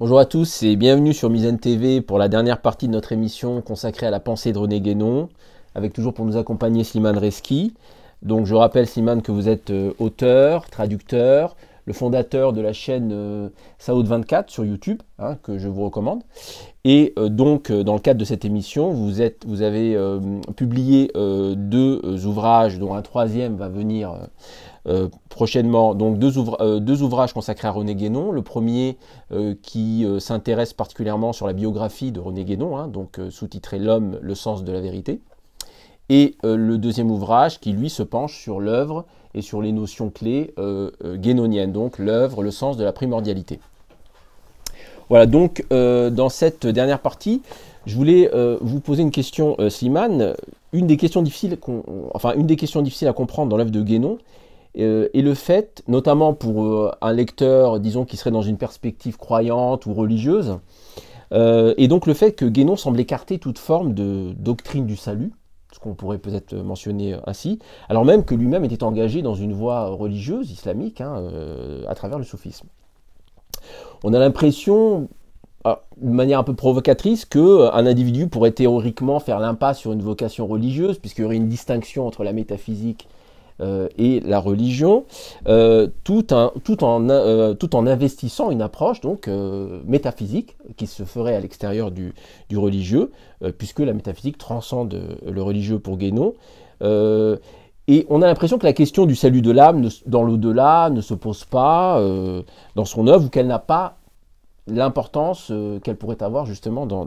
Bonjour à tous et bienvenue sur Misen TV pour la dernière partie de notre émission consacrée à la pensée de René Guénon, avec toujours pour nous accompagner Slimane Reski. Donc je rappelle Slimane que vous êtes euh, auteur, traducteur, le fondateur de la chaîne euh, Saoud24 sur YouTube, hein, que je vous recommande. Et euh, donc, dans le cadre de cette émission, vous avez publié deux ouvrages, dont un troisième va venir euh, prochainement, donc deux, euh, deux, ouvrages consacrés à René Guénon. Le premier euh, qui s'intéresse particulièrement sur la biographie de René Guénon, hein, donc sous-titré L'homme, le sens de la vérité. Et le deuxième ouvrage qui, lui, se penche sur l'œuvre et sur les notions clés guénoniennes, donc l'œuvre, le sens de la primordialité. Voilà, donc dans cette dernière partie, je voulais vous poser une question, Slimane. Une des questions difficiles, une des questions difficiles à comprendre dans l'œuvre de Guénon euh, et le fait, notamment pour euh, un lecteur, disons, qui serait dans une perspective croyante ou religieuse, euh, et donc le fait que Guénon semble écarter toute forme de doctrine du salut, ce qu'on pourrait peut-être mentionner ainsi, alors même que lui-même était engagé dans une voie religieuse, islamique, hein, à travers le soufisme. On a l'impression, ah, de manière un peu provocatrice qu'un individu pourrait théoriquement faire l'impasse sur une vocation religieuse puisqu'il y aurait une distinction entre la métaphysique euh, et la religion, euh, tout, un, tout, en, euh, tout en investissant une approche donc métaphysique qui se ferait à l'extérieur du, du, religieux, puisque la métaphysique transcende le religieux pour Guénon. et on a l'impression que la question du salut de l'âme dans l'au-delà ne se pose pas dans son œuvre ou qu'elle n'a pas l'importance qu'elle pourrait avoir justement dans,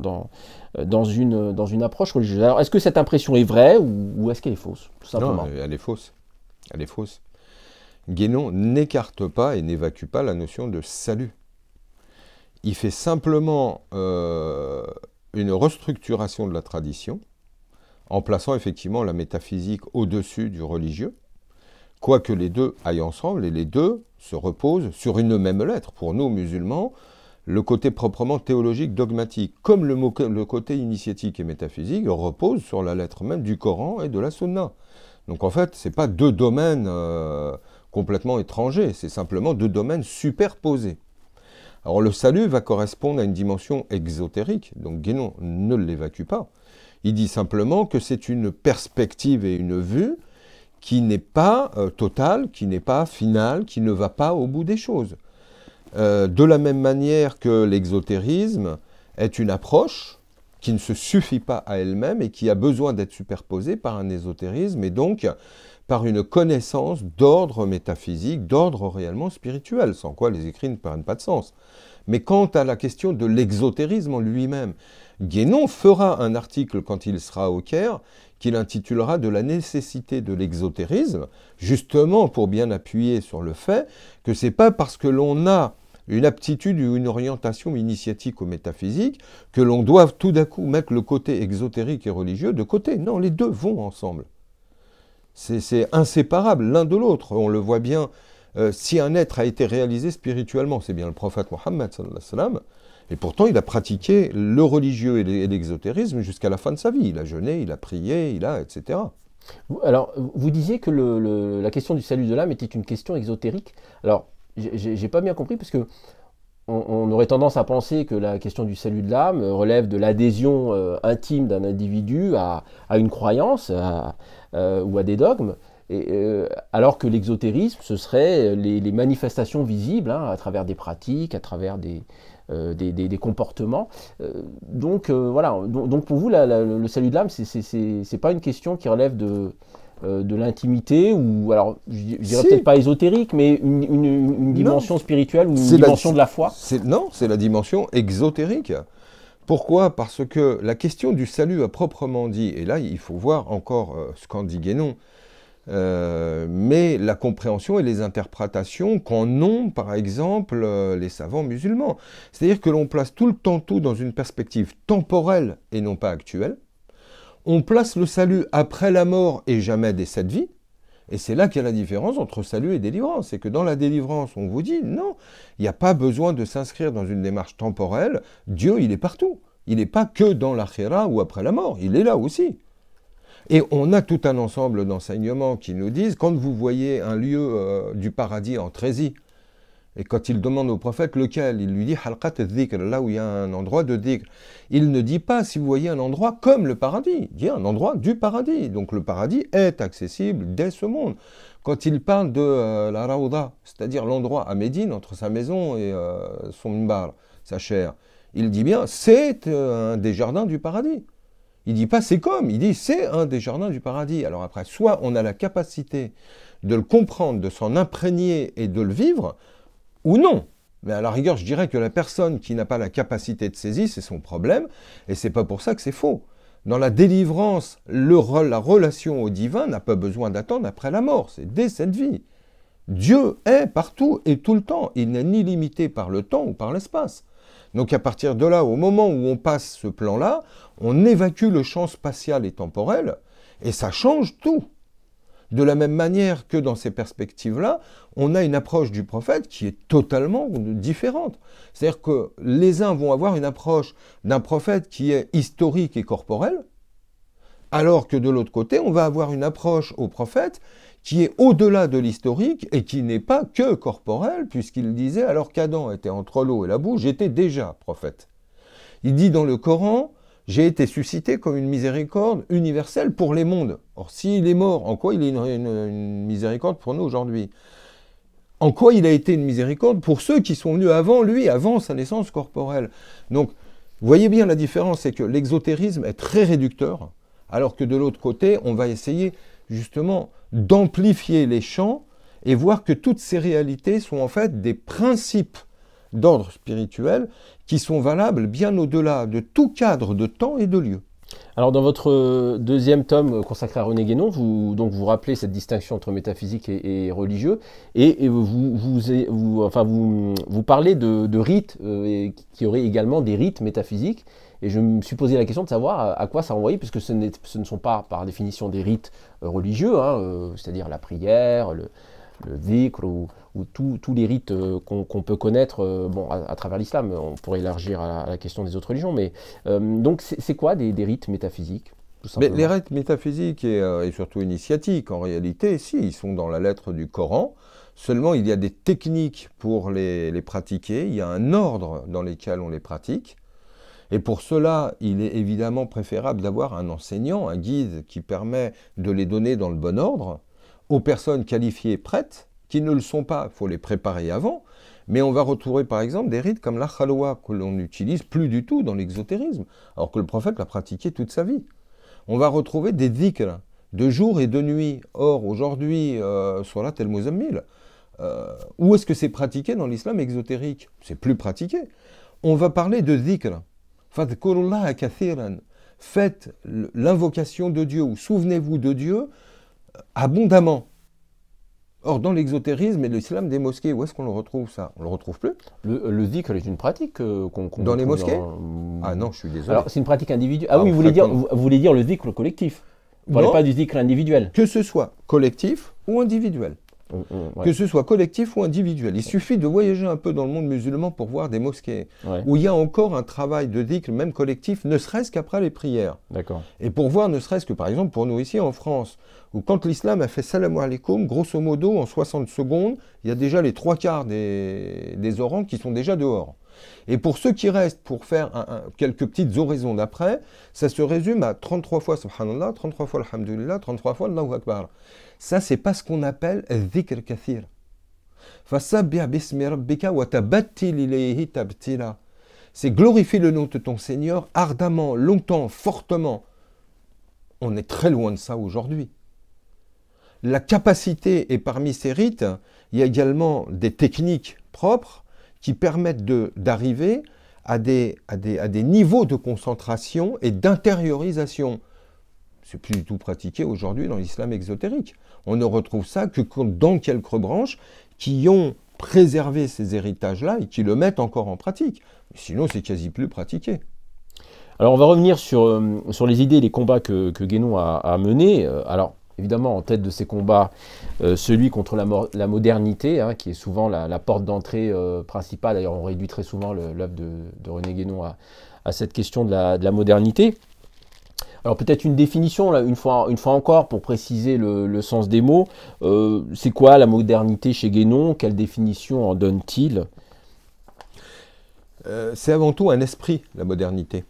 dans, une, dans une approche religieuse. Alors est-ce que cette impression est vraie ou, ou est-ce qu'elle est fausse tout simplement Non, elle est fausse. Elle est fausse. Guénon n'écarte pas et n'évacue pas la notion de salut. Il fait simplement euh, une restructuration de la tradition en plaçant effectivement la métaphysique au-dessus du religieux, quoique les deux aillent ensemble et les deux se reposent sur une même lettre. Pour nous, musulmans, le côté proprement théologique, dogmatique, comme le, le côté initiatique et métaphysique, repose sur la lettre même du Coran et de la Sunna. Donc en fait, ce n'est pas deux domaines euh, complètement étrangers, c'est simplement deux domaines superposés. Alors le salut va correspondre à une dimension exotérique, donc Guénon ne l'évacue pas. Il dit simplement que c'est une perspective et une vue qui n'est pas euh, totale, qui n'est pas finale, qui ne va pas au bout des choses. Euh, de la même manière que l'exotérisme est une approche, qui ne se suffit pas à elle-même et qui a besoin d'être superposée par un ésotérisme et donc par une connaissance d'ordre métaphysique, d'ordre réellement spirituel, sans quoi les écrits ne prennent pas de sens. Mais quant à la question de l'exotérisme en lui-même, Guénon fera un article quand il sera au Caire qu'il intitulera De la nécessité de l'exotérisme, justement pour bien appuyer sur le fait que c'est pas parce que l'on a une aptitude ou une orientation initiatique ou métaphysique, que l'on doit tout d'un coup mettre le côté exotérique et religieux de côté. Non, les deux vont ensemble. C'est inséparable l'un de l'autre. On le voit bien. Euh, si un être a été réalisé spirituellement, c'est bien le prophète Mohammed, et pourtant il a pratiqué le religieux et l'exotérisme jusqu'à la fin de sa vie. Il a jeûné, il a prié, il a, etc. Alors, vous disiez que la question du salut de l'âme était une question exotérique. Alors, j'ai pas bien compris parce que on, aurait tendance à penser que la question du salut de l'âme relève de l'adhésion euh, intime d'un individu à, une croyance euh, ou à des dogmes, euh, alors que l'exotérisme, ce serait les, manifestations visibles hein, à travers des pratiques, à travers des, comportements. donc voilà, donc, pour vous, le salut de l'âme, c'est pas une question qui relève de, euh, de l'intimité, ou alors je dirais peut-être pas ésotérique, mais une, dimension spirituelle ou une dimension de la foi Non, c'est la dimension exotérique. Pourquoi Parce que la question du salut a proprement dit, et là il faut voir encore euh, ce qu'en dit Guénon, euh, mais la compréhension et les interprétations qu'en ont par exemple les savants musulmans. C'est-à-dire que l'on place tout le temps tout dans une perspective temporelle et non pas actuelle, on place le salut après la mort et jamais dès cette vie. Et c'est là qu'il y a la différence entre salut et délivrance. C'est que dans la délivrance, on vous dit non, il n'y a pas besoin de s'inscrire dans une démarche temporelle. Dieu, il est partout. Il n'est pas que dans l'akhira ou après la mort. Il est là aussi. Et on a tout un ensemble d'enseignements qui nous disent quand vous voyez un lieu euh, du paradis en trésie, et quand il demande au prophète lequel, il lui dit halqat dhikr, là où il y a un endroit de dhikr. Il ne dit pas si vous voyez un endroit comme le paradis, il dit un endroit du paradis. Donc le paradis est accessible dès ce monde. Quand il parle de euh, la Raouda, c'est-à-dire l'endroit à Médine, entre sa maison et euh, son bar, sa chair, il dit bien c'est euh, un des jardins du paradis. Il dit pas c'est comme, il dit c'est un des jardins du paradis. Alors après, soit on a la capacité de le comprendre, de s'en imprégner et de le vivre, ou non. Mais à la rigueur, je dirais que la personne qui n'a pas la capacité de saisir, c'est son problème, et c'est pas pour ça que c'est faux. Dans la délivrance, la relation au divin n'a pas besoin d'attendre après la mort, c'est dès cette vie. Dieu est partout et tout le temps, il n'est ni limité par le temps ou par l'espace. Donc à partir de là, au moment où on passe ce plan-là, on évacue le champ spatial et temporel, et ça change tout. De la même manière que dans ces perspectives-là, on a une approche du prophète qui est totalement différente. C'est-à-dire que les uns vont avoir une approche d'un prophète qui est historique et corporel, alors que de l'autre côté, on va avoir une approche au prophète qui est au-delà de l'historique et qui n'est pas que corporel, puisqu'il disait, alors qu'Adam était entre l'eau et la boue, j'étais déjà prophète. Il dit dans le Coran, j'ai été suscité comme une miséricorde universelle pour les mondes. Or, s'il est mort, en quoi il est une, une, miséricorde pour nous aujourd'hui En quoi il a été une miséricorde pour ceux qui sont venus avant lui, avant sa naissance corporelle Donc, voyez bien la différence, c'est que l'exotérisme est très réducteur, alors que de l'autre côté, on va essayer justement d'amplifier les champs et voir que toutes ces réalités sont en fait des principes d'ordre spirituel qui sont valables bien au-delà de tout cadre de temps et de lieu. Alors dans votre euh, deuxième tome euh, consacré à René Guénon, vous, donc vous rappelez cette distinction entre métaphysique et, religieux, et, vous, vous, enfin vous, vous parlez de, rites euh, qui auraient également des rites métaphysiques, et je me suis posé la question de savoir à, quoi ça renvoyait, puisque ce, ce, ne sont pas par définition des rites religieux, hein, c'est-à-dire la prière, le, le dhikr ou, tous les rites euh, qu'on peut connaître euh, bon, à, travers l'islam. On pourrait élargir à la, question des autres religions. Mais, euh, donc c'est quoi des, des, rites métaphysiques les rites métaphysiques et, surtout initiatiques, en réalité, si, ils sont dans la lettre du Coran. Seulement, il y a des techniques pour les, les pratiquer, il y a un ordre dans lequel on les pratique. Et pour cela, il est évidemment préférable d'avoir un enseignant, un guide qui permet de les donner dans le bon ordre, aux personnes qualifiées prêtes, qui ne le sont pas, il faut les préparer avant, mais on va retrouver par exemple des rites comme la que l'on n'utilise plus du tout dans l'exotérisme, alors que le prophète l'a pratiqué toute sa vie. On va retrouver des dhikr, de jour et de nuit. Or, aujourd'hui, euh, soit là tel Muzammil, euh, où est-ce que c'est pratiqué dans l'islam exotérique C'est plus pratiqué. On va parler de dhikr. Faites l'invocation de Dieu ou souvenez-vous de Dieu abondamment. Or, dans l'exotérisme et le l'islam des mosquées, où est-ce qu'on le retrouve ça On le retrouve plus. Le, le zikr est une pratique euh, qu'on. dans les mosquées Ah non, je suis désolé. Alors, c'est une pratique individuelle. Ah, oui, ah, vous voulez, dire, vous, vous voulez dire le zikr collectif. Vous ne parlez pas du zikr individuel. Que ce soit collectif ou individuel. Mm, mm, que ce soit collectif ou individuel. Il suffit de voyager un peu dans le monde musulman pour voir des mosquées où il y a encore un travail de le même collectif, ne serait-ce qu'après les prières. Et pour voir, ne serait-ce que par exemple pour nous ici en France, où quand l'islam a fait salam alaikum, grosso modo en 60 secondes, il y a déjà les trois quarts des, des qui sont déjà dehors. Et pour ceux qui restent pour faire quelques petites oraisons d'après, ça se résume à 33 fois subhanallah, 33 fois alhamdulillah, 33 fois Allahu Akbar. Ça, c'est pas ce qu'on appelle dhikr kathir. C'est glorifier le nom de ton Seigneur ardemment, longtemps, fortement. On est très loin de ça aujourd'hui. La capacité, est parmi ces rites, il y a également des techniques propres qui permettent d'arriver à, des, à, des, à des niveaux de concentration et d'intériorisation. C'est plus du tout pratiqué aujourd'hui dans l'islam exotérique. On ne retrouve ça que dans quelques branches qui ont préservé ces héritages-là et qui le mettent encore en pratique. Sinon, c'est quasi plus pratiqué. Alors, on va revenir sur, euh, sur les idées et les combats que, Guénon a, a menés. Euh, alors, évidemment en tête de ces combats euh, celui contre la, modernité, hein, qui est souvent la, porte d'entrée euh, principale. D'ailleurs, on réduit très souvent l'œuvre de, René Guénon à, cette question de la, modernité. Alors peut-être une définition, là, une, fois, encore, pour préciser le, sens des mots. Euh, c'est quoi la modernité chez Guénon Quelle définition en donne-t-il C'est avant tout un esprit, la modernité.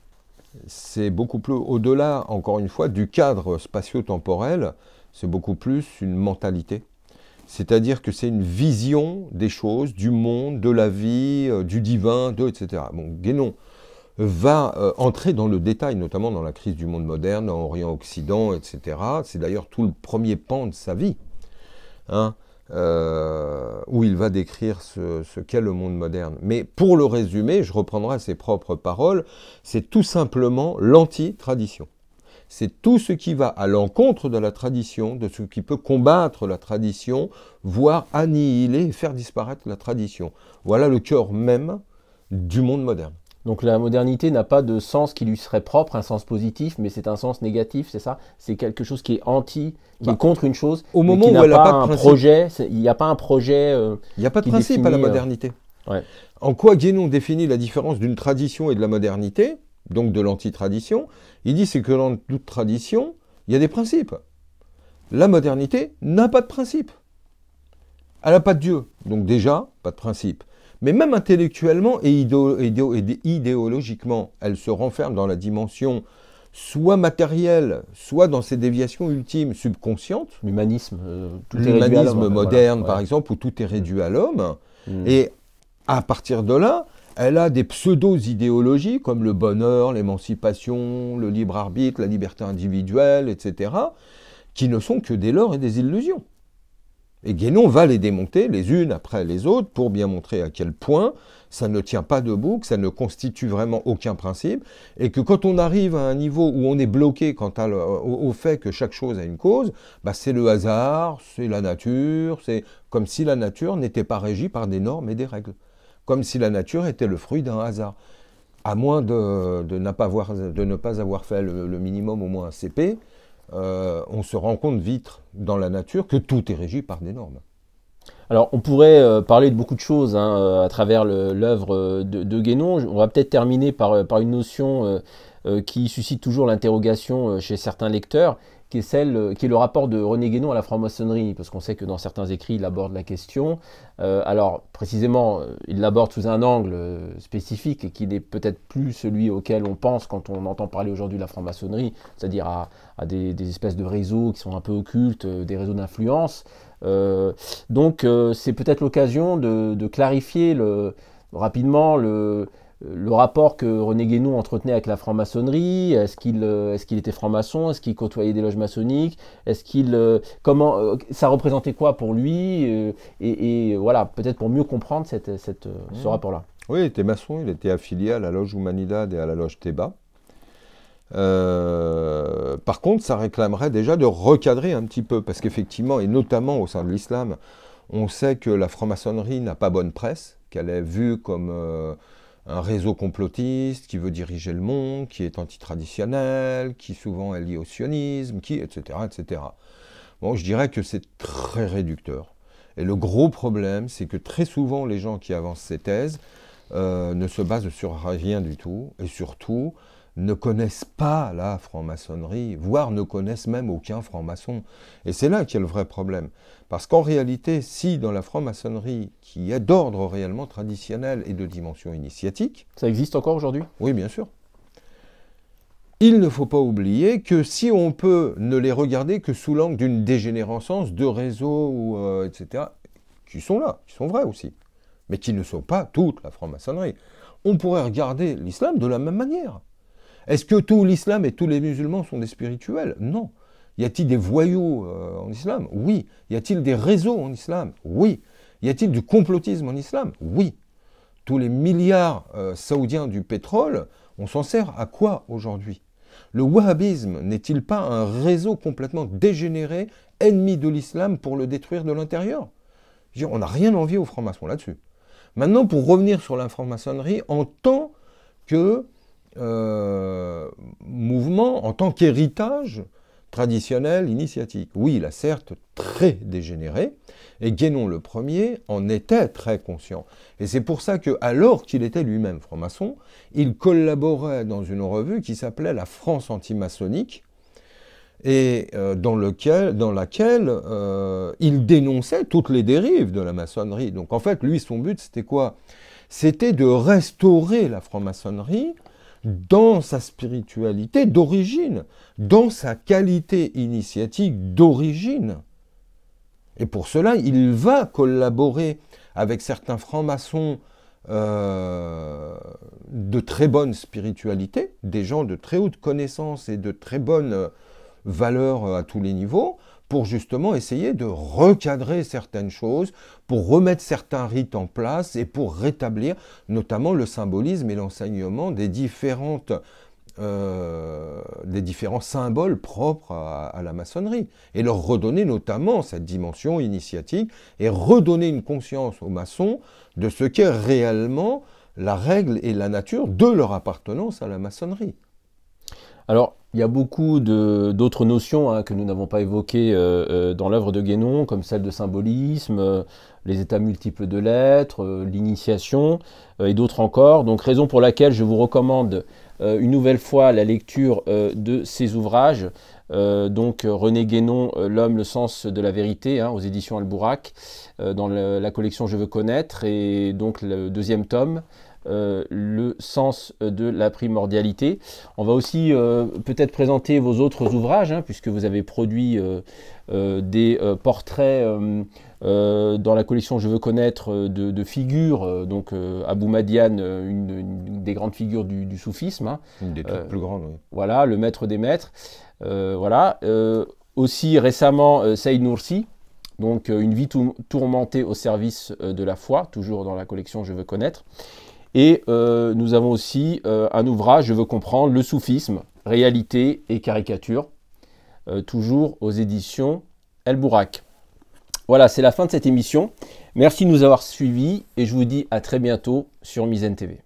C'est beaucoup plus au-delà, encore une fois, du cadre spatio-temporel c'est beaucoup plus une mentalité. C'est-à-dire que c'est une vision des choses, du monde, de la vie, euh, du divin, etc. Bon, Guénon va euh, entrer dans le détail, notamment dans la crise du monde moderne, en Orient-Occident, etc. C'est d'ailleurs tout le premier pan de sa vie, hein, euh, où il va décrire ce, ce qu'est le monde moderne. Mais pour le résumer, je reprendrai ses propres paroles, c'est tout simplement l'anti-tradition c'est tout ce qui va à l'encontre de la tradition, de ce qui peut combattre la tradition, voire annihiler et faire disparaître la tradition. Voilà le cœur même du monde moderne. Donc la modernité n'a pas de sens qui lui serait propre, un sens positif, mais c'est un sens négatif, c'est ça C'est quelque chose qui est anti, qui bah, est contre une chose. Au moment où n'a pas, projet, il n'y a pas un projet. Euh, il n'y a pas de principe à la euh, modernité. En quoi Guénon définit la différence d'une tradition et de la modernité donc de l'anti-tradition, il dit c'est que dans toute tradition, il y a des principes. La modernité n'a pas de principe. Elle n'a pas de Dieu, donc déjà, pas de principe. Mais même intellectuellement et, idéologiquement, elle se renferme dans la dimension soit matérielle, soit dans ses déviations ultimes subconscientes. L'humanisme. Euh, hein, moderne, par exemple, où tout est réduit à l'homme. Mm. Et à partir de là, elle a des pseudo-idéologies comme le bonheur, l'émancipation, le libre arbitre, la liberté individuelle, etc., qui ne sont que des leurres et des illusions. Et Guénon va les démonter les unes après les autres pour bien montrer à quel point ça ne tient pas debout, que ça ne constitue vraiment aucun principe, et que quand on arrive à un niveau où on est bloqué quant à au, fait que chaque chose a une cause, bah, c'est le hasard, c'est la nature, c'est comme si la nature n'était pas régie par des normes et des règles comme si la nature était le fruit d'un hasard. À moins de, ne pas avoir fait le, minimum, au moins un CP, euh, on se rend compte vite dans la nature que tout est régi par des normes. Alors, on pourrait euh, parler de beaucoup de choses hein, euh, à travers l'œuvre de, Guénon. On va peut-être terminer par, une notion qui suscite toujours l'interrogation chez certains lecteurs qui est, celle, euh, qui est le rapport de René Guénon à la franc-maçonnerie, parce qu'on sait que dans certains écrits, il aborde la question. Euh, alors, précisément, euh, il l'aborde sous un angle spécifique et qui n'est peut-être plus celui auquel on pense quand on entend parler aujourd'hui de la franc-maçonnerie, c'est-à-dire à, des, espèces de réseaux qui sont un peu occultes, des réseaux d'influence. donc, c'est peut-être l'occasion de, clarifier rapidement le, le rapport que René Guénon entretenait avec la franc-maçonnerie, euh, est-ce qu'il était franc-maçon, est-ce qu'il côtoyait des loges maçonniques, est-ce qu'il euh, comment euh, ça représentait quoi pour lui et, voilà peut-être pour mieux comprendre ce mmh. rapport-là. Oui, il était maçon, il était affilié à la loge Humanidad et à la loge Théba. par contre, ça réclamerait déjà de recadrer un petit peu, parce qu'effectivement, et notamment au sein de l'islam, on sait que la franc-maçonnerie n'a pas bonne presse, qu'elle est vue comme un réseau complotiste qui veut diriger le monde, qui est antitraditionnel, qui souvent est lié au sionisme, qui, etc., etc. Bon, je dirais que c'est très réducteur. Et le gros problème, c'est que très souvent, les gens qui avancent ces thèses euh, ne se basent sur rien du tout, et surtout, ne connaissent pas la franc-maçonnerie, voire ne connaissent même aucun franc-maçon. Et c'est là qu'il y le vrai problème. Parce qu'en réalité, si dans la franc-maçonnerie, qui est d'ordre réellement traditionnel et de dimension initiatique... Ça existe encore aujourd'hui Oui, bien sûr. Il ne faut pas oublier que si on peut ne les regarder que sous l'angle d'une dégénérescence de réseaux, euh, etc., qui sont là, qui sont vrais aussi, mais qui ne sont pas toute la franc-maçonnerie, on pourrait regarder l'islam de la même manière. Est-ce que tout l'islam et tous les musulmans sont des spirituels Non. Y a-t-il des voyous euh, en islam Oui. Y a-t-il des réseaux en islam Oui. Y a-t-il du complotisme en islam Oui. Tous les milliards euh, saoudiens du pétrole, on s'en sert à quoi aujourd'hui Le wahhabisme n'est-il pas un réseau complètement dégénéré, ennemi de l'islam pour le détruire de l'intérieur On n'a rien envie aux francs-maçons là-dessus. Maintenant, pour revenir sur la franc-maçonnerie, en tant que euh, mouvement, en tant qu'héritage traditionnel, initiatique. Oui, il a certes très dégénéré, et Guénon le premier en était très conscient. Et c'est pour ça que, alors qu'il était lui-même franc-maçon, il collaborait dans une revue qui s'appelait La France antimaçonnique, et euh, dans, laquelle euh, il dénonçait toutes les dérives de la maçonnerie. Donc en fait, lui, son but, c'était quoi C'était de restaurer la franc-maçonnerie dans sa spiritualité d'origine, dans sa qualité initiatique d'origine. Et pour cela, il va collaborer avec certains francs-maçons euh, de très bonne spiritualité, des gens de très haute connaissance et de très bonne euh, valeur euh, à tous les niveaux, pour justement essayer de recadrer certaines choses, pour remettre certains rites en place et pour rétablir notamment le symbolisme et l'enseignement des différentes euh, des différents symboles propres à, à, la maçonnerie, et leur redonner notamment cette dimension initiatique, et redonner une conscience aux maçons de ce qu'est réellement la règle et la nature de leur appartenance à la maçonnerie. Alors, il y a beaucoup d'autres notions hein, que nous n'avons pas évoquées euh, euh, dans l'œuvre de Guénon, comme celle de symbolisme, euh, les états multiples de l'être, l'initiation et d'autres encore. Donc raison pour laquelle je vous recommande une nouvelle fois la lecture de ces ouvrages. donc René Guénon, L'homme, le sens de la vérité, hein, aux éditions Albourac, dans la collection Je veux connaître, et donc le deuxième tome. Euh, le sens euh, de la primordialité. On va aussi euh, peut-être présenter vos autres ouvrages, hein, puisque vous avez produit des portraits dans la collection Je veux connaître de, figures, donc Abou Madian, une, des grandes figures du, soufisme. Hein. Une des plus grandes, oui. Voilà, le maître des maîtres. voilà. aussi récemment, Saïd Noursi, donc une vie tourmentée au service de la foi, toujours dans la collection Je veux connaître. Et euh, nous avons aussi euh, un ouvrage, Je veux comprendre, le soufisme, réalité et caricature, euh, toujours aux éditions El Bourak. Voilà, c'est la fin de cette émission. Merci de nous avoir suivis et je vous dis à très bientôt sur Misen TV.